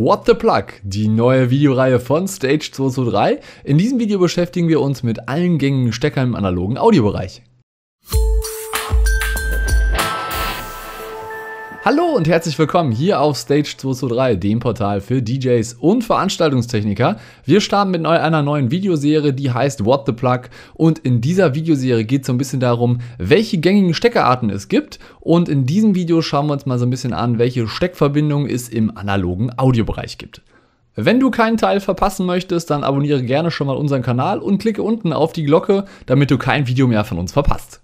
What the Plug, die neue Videoreihe von Stage 223. In diesem Video beschäftigen wir uns mit allen gängigen Steckern im analogen Audiobereich. Hallo und herzlich willkommen hier auf Stage 223, dem Portal für DJs und Veranstaltungstechniker. Wir starten mit einer neuen Videoserie, die heißt What the Plug. Und in dieser Videoserie geht es so ein bisschen darum, welche gängigen Steckerarten es gibt. Und in diesem Video schauen wir uns mal so ein bisschen an, welche Steckverbindungen es im analogen Audiobereich gibt. Wenn du keinen Teil verpassen möchtest, dann abonniere gerne schon mal unseren Kanal und klicke unten auf die Glocke, damit du kein Video mehr von uns verpasst.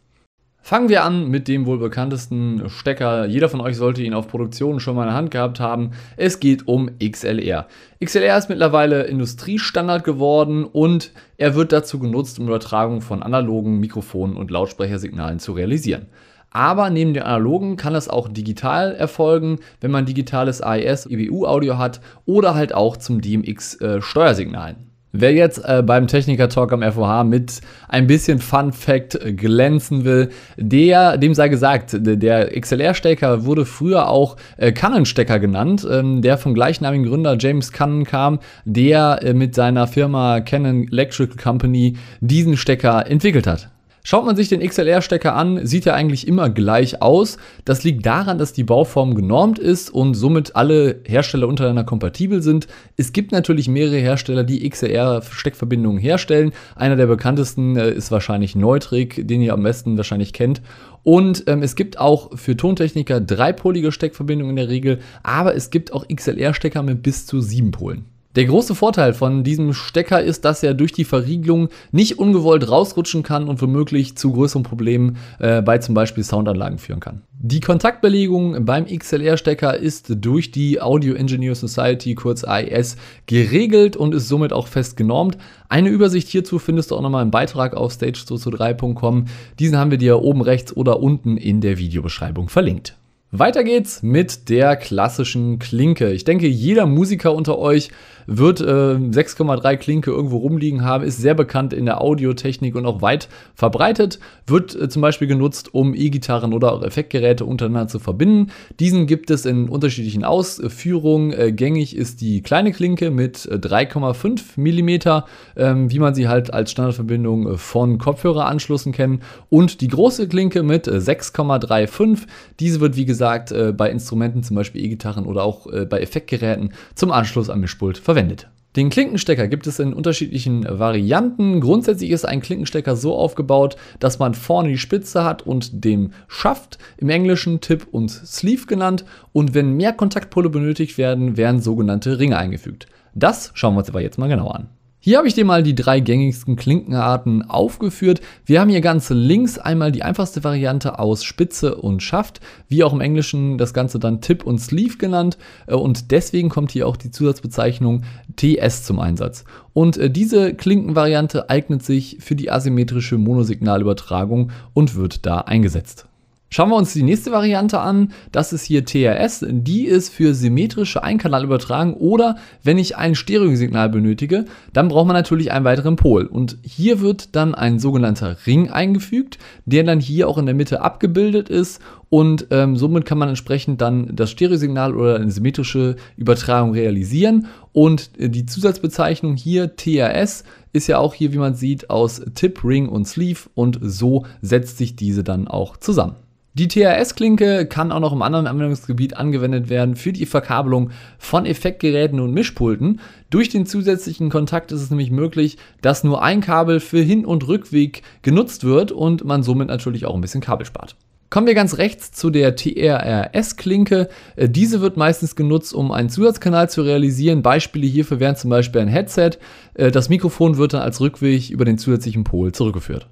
Fangen wir an mit dem wohl bekanntesten Stecker. Jeder von euch sollte ihn auf Produktion schon mal in der Hand gehabt haben. Es geht um XLR. XLR ist mittlerweile Industriestandard geworden und er wird dazu genutzt, um Übertragung von analogen Mikrofonen und Lautsprechersignalen zu realisieren. Aber neben den analogen kann das auch digital erfolgen, wenn man digitales AES, EBU-Audio hat oder halt auch zum DMX-Steuersignalen. Äh, Wer jetzt äh, beim Techniker Talk am FOH mit ein bisschen Fun Fact äh, glänzen will, der, dem sei gesagt, der XLR-Stecker wurde früher auch äh, Canon-Stecker genannt, ähm, der vom gleichnamigen Gründer James Cannon kam, der äh, mit seiner Firma Canon Electrical Company diesen Stecker entwickelt hat. Schaut man sich den XLR-Stecker an, sieht er eigentlich immer gleich aus. Das liegt daran, dass die Bauform genormt ist und somit alle Hersteller untereinander kompatibel sind. Es gibt natürlich mehrere Hersteller, die XLR-Steckverbindungen herstellen. Einer der bekanntesten äh, ist wahrscheinlich Neutrik, den ihr am besten wahrscheinlich kennt. Und ähm, es gibt auch für Tontechniker dreipolige Steckverbindungen in der Regel, aber es gibt auch XLR-Stecker mit bis zu sieben Polen. Der große Vorteil von diesem Stecker ist, dass er durch die Verriegelung nicht ungewollt rausrutschen kann und womöglich zu größeren Problemen äh, bei zum Beispiel Soundanlagen führen kann. Die Kontaktbelegung beim XLR-Stecker ist durch die Audio Engineer Society, kurz AES, geregelt und ist somit auch fest genormt. Eine Übersicht hierzu findest du auch nochmal im Beitrag auf stage223.com. Diesen haben wir dir oben rechts oder unten in der Videobeschreibung verlinkt. Weiter geht's mit der klassischen Klinke. Ich denke, jeder Musiker unter euch wird äh, 6,3 Klinke irgendwo rumliegen haben, ist sehr bekannt in der Audiotechnik und auch weit verbreitet, wird äh, zum Beispiel genutzt, um E-Gitarren oder auch Effektgeräte untereinander zu verbinden. Diesen gibt es in unterschiedlichen Ausführungen. Äh, gängig ist die kleine Klinke mit 3,5 äh, mm, ähm, wie man sie halt als Standardverbindung äh, von Kopfhöreranschlüssen kennt, und die große Klinke mit 6,35. Äh, diese wird, wie gesagt, bei Instrumenten, zum Beispiel E-Gitarren oder auch bei Effektgeräten zum Anschluss am Mischpult verwendet verwendet. Den Klinkenstecker gibt es in unterschiedlichen Varianten. Grundsätzlich ist ein Klinkenstecker so aufgebaut, dass man vorne die Spitze hat und dem Schaft, im Englischen Tip und Sleeve genannt. Und wenn mehr Kontaktpulle benötigt werden, werden sogenannte Ringe eingefügt. Das schauen wir uns aber jetzt mal genauer an. Hier habe ich dir mal die drei gängigsten Klinkenarten aufgeführt. Wir haben hier ganz links einmal die einfachste Variante aus Spitze und Schaft, wie auch im Englischen das Ganze dann Tip und Sleeve genannt äh, und deswegen kommt hier auch die Zusatzbezeichnung TS zum Einsatz. Und äh, diese Klinkenvariante eignet sich für die asymmetrische Monosignalübertragung und wird da eingesetzt. Schauen wir uns die nächste Variante an. Das ist hier TRS. Die ist für symmetrische Einkanalübertragung oder wenn ich ein Stereosignal benötige, dann braucht man natürlich einen weiteren Pol. Und hier wird dann ein sogenannter Ring eingefügt, der dann hier auch in der Mitte abgebildet ist und ähm, somit kann man entsprechend dann das Stereosignal oder eine symmetrische Übertragung realisieren. Und äh, die Zusatzbezeichnung hier TRS ist ja auch hier, wie man sieht, aus Tip, Ring und Sleeve und so setzt sich diese dann auch zusammen. Die TRS-Klinke kann auch noch im anderen Anwendungsgebiet angewendet werden für die Verkabelung von Effektgeräten und Mischpulten. Durch den zusätzlichen Kontakt ist es nämlich möglich, dass nur ein Kabel für Hin- und Rückweg genutzt wird und man somit natürlich auch ein bisschen Kabel spart. Kommen wir ganz rechts zu der TRRS-Klinke. Äh, diese wird meistens genutzt, um einen Zusatzkanal zu realisieren. Beispiele hierfür wären zum Beispiel ein Headset. Äh, das Mikrofon wird dann als Rückweg über den zusätzlichen Pol zurückgeführt.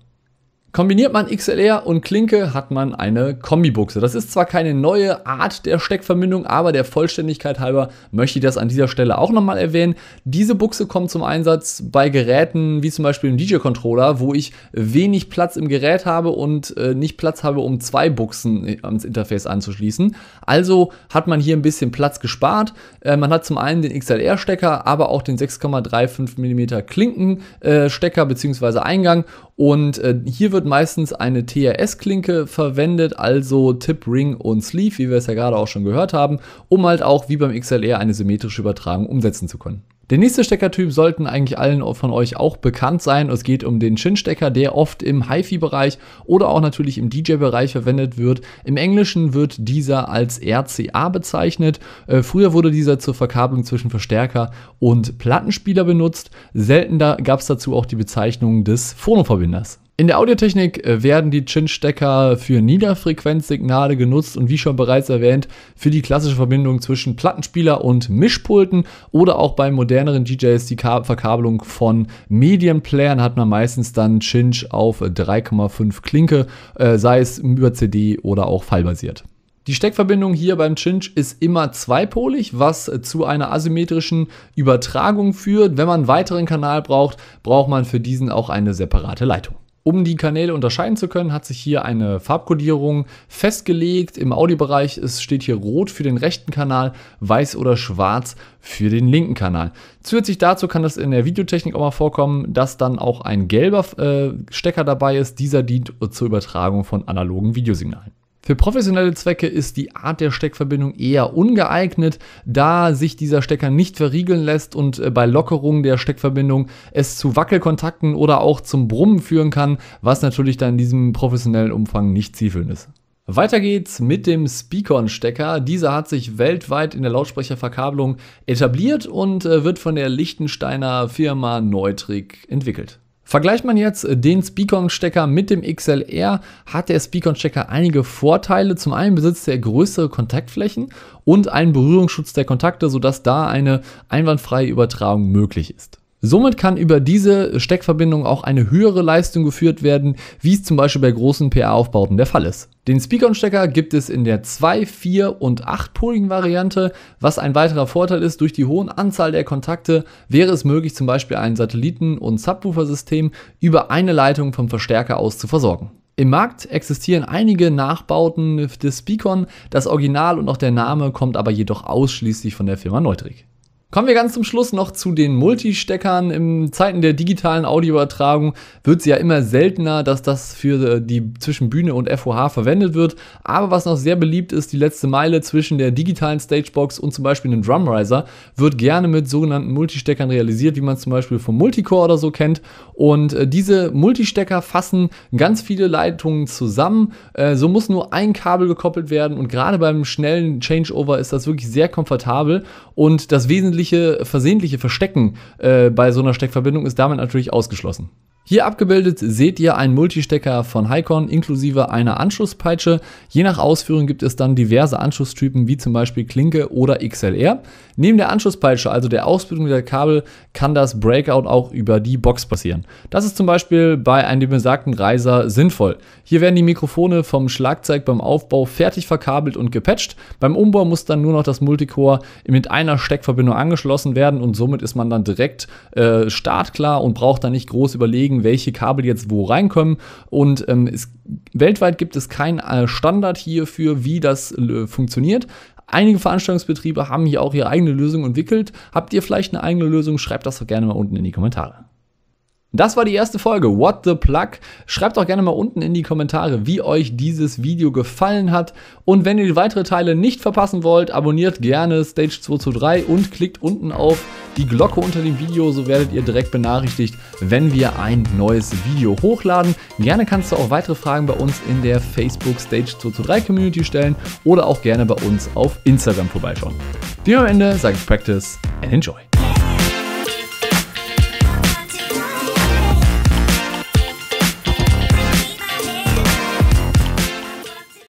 Kombiniert man XLR und Klinke, hat man eine Kombibuchse. Das ist zwar keine neue Art der Steckverbindung, aber der Vollständigkeit halber möchte ich das an dieser Stelle auch nochmal erwähnen. Diese Buchse kommt zum Einsatz bei Geräten wie zum Beispiel dem DJ-Controller, wo ich wenig Platz im Gerät habe und äh, nicht Platz habe, um zwei Buchsen äh, ans Interface anzuschließen. Also hat man hier ein bisschen Platz gespart. Äh, man hat zum einen den XLR-Stecker, aber auch den 6,35 mm Klinkenstecker äh, bzw. Eingang und äh, hier wird meistens eine TRS-Klinke verwendet, also Tip, Ring und Sleeve, wie wir es ja gerade auch schon gehört haben, um halt auch wie beim XLR e eine symmetrische Übertragung umsetzen zu können. Der nächste Steckertyp sollten eigentlich allen von euch auch bekannt sein. Es geht um den chin stecker der oft im HiFi-Bereich oder auch natürlich im DJ-Bereich verwendet wird. Im Englischen wird dieser als RCA bezeichnet. Äh, früher wurde dieser zur Verkabelung zwischen Verstärker und Plattenspieler benutzt. Seltener gab es dazu auch die Bezeichnung des Phonoverbinders. In der Audiotechnik äh, werden die Chin-Stecker für Niederfrequenzsignale genutzt und wie schon bereits erwähnt, für die klassische Verbindung zwischen Plattenspieler und Mischpulten oder auch bei moderneren DJs die Verkabelung von Medienplayern hat man meistens dann Chinch auf 3,5 Klinke, äh, sei es über CD oder auch fallbasiert. Die Steckverbindung hier beim Chinch ist immer zweipolig, was zu einer asymmetrischen Übertragung führt. Wenn man einen weiteren Kanal braucht, braucht man für diesen auch eine separate Leitung. Um die Kanäle unterscheiden zu können, hat sich hier eine Farbkodierung festgelegt. Im Audiobereich ist, steht hier rot für den rechten Kanal, weiß oder schwarz für den linken Kanal. Zusätzlich dazu kann das in der Videotechnik auch mal vorkommen, dass dann auch ein gelber äh, Stecker dabei ist. Dieser dient zur Übertragung von analogen Videosignalen. Für professionelle Zwecke ist die Art der Steckverbindung eher ungeeignet, da sich dieser Stecker nicht verriegeln lässt und äh, bei Lockerung der Steckverbindung es zu Wackelkontakten oder auch zum Brummen führen kann, was natürlich dann in diesem professionellen Umfang nicht zielführend ist. Weiter geht's mit dem Speakon-Stecker. Dieser hat sich weltweit in der Lautsprecherverkabelung etabliert und äh, wird von der Lichtensteiner Firma Neutrik entwickelt. Vergleicht man jetzt den Speakon-Stecker mit dem XLR, hat der Speakon-Stecker einige Vorteile. Zum einen besitzt er größere Kontaktflächen und einen Berührungsschutz der Kontakte, sodass da eine einwandfreie Übertragung möglich ist. Somit kann über diese Steckverbindung auch eine höhere Leistung geführt werden, wie es zum Beispiel bei großen PA-Aufbauten der Fall ist. Den Speakon-Stecker gibt es in der 2, 4 und 8-Poligen-Variante, was ein weiterer Vorteil ist, durch die hohen Anzahl der Kontakte wäre es möglich, zum Beispiel ein Satelliten- und Subwoofer-System über eine Leitung vom Verstärker aus zu versorgen. Im Markt existieren einige Nachbauten des Speakon, das Original und auch der Name kommt aber jedoch ausschließlich von der Firma Neutrik. Kommen wir ganz zum Schluss noch zu den Multisteckern. In Zeiten der digitalen Audioübertragung wird es ja immer seltener, dass das für äh, die zwischen Bühne und FOH verwendet wird. Aber was noch sehr beliebt ist, die letzte Meile zwischen der digitalen Stagebox und zum Beispiel einem Drumriser, wird gerne mit sogenannten Multisteckern realisiert, wie man zum Beispiel vom Multicore oder so kennt. Und äh, diese Multistecker fassen ganz viele Leitungen zusammen. Äh, so muss nur ein Kabel gekoppelt werden und gerade beim schnellen Changeover ist das wirklich sehr komfortabel. Und das Wesentliche versehentliche, versehentliche Verstecken äh, bei so einer Steckverbindung ist damit natürlich ausgeschlossen. Hier abgebildet seht ihr einen Multistecker von Hycon inklusive einer Anschlusspeitsche. Je nach Ausführung gibt es dann diverse Anschlusstypen wie zum Beispiel Klinke oder XLR. Neben der Anschlusspeitsche, also der Ausbildung der Kabel, kann das Breakout auch über die Box passieren. Das ist zum Beispiel bei einem besagten Reiser sinnvoll. Hier werden die Mikrofone vom Schlagzeug beim Aufbau fertig verkabelt und gepatcht. Beim Umbau muss dann nur noch das Multicore mit einer Steckverbindung angeschlossen werden und somit ist man dann direkt äh, startklar und braucht dann nicht groß überlegen, festlegen, welche Kabel jetzt wo reinkommen. Und ähm, es, weltweit gibt es keinen äh, Standard hierfür, wie das äh, funktioniert. Einige Veranstaltungsbetriebe haben hier auch ihre eigene Lösung entwickelt. Habt ihr vielleicht eine eigene Lösung? Schreibt das doch gerne mal unten in die Kommentare. Das war die erste Folge What the Plug. Schreibt doch gerne mal unten in die Kommentare, wie euch dieses Video gefallen hat. Und wenn ihr die weitere Teile nicht verpassen wollt, abonniert gerne Stage 223 und klickt unten auf die Glocke unter dem Video, so werdet ihr direkt benachrichtigt, wenn wir ein neues Video hochladen. Gerne kannst du auch weitere Fragen bei uns in der Facebook Stage 223 Community stellen oder auch gerne bei uns auf Instagram vorbeischauen. Dem am Ende sage ich Practice and Enjoy.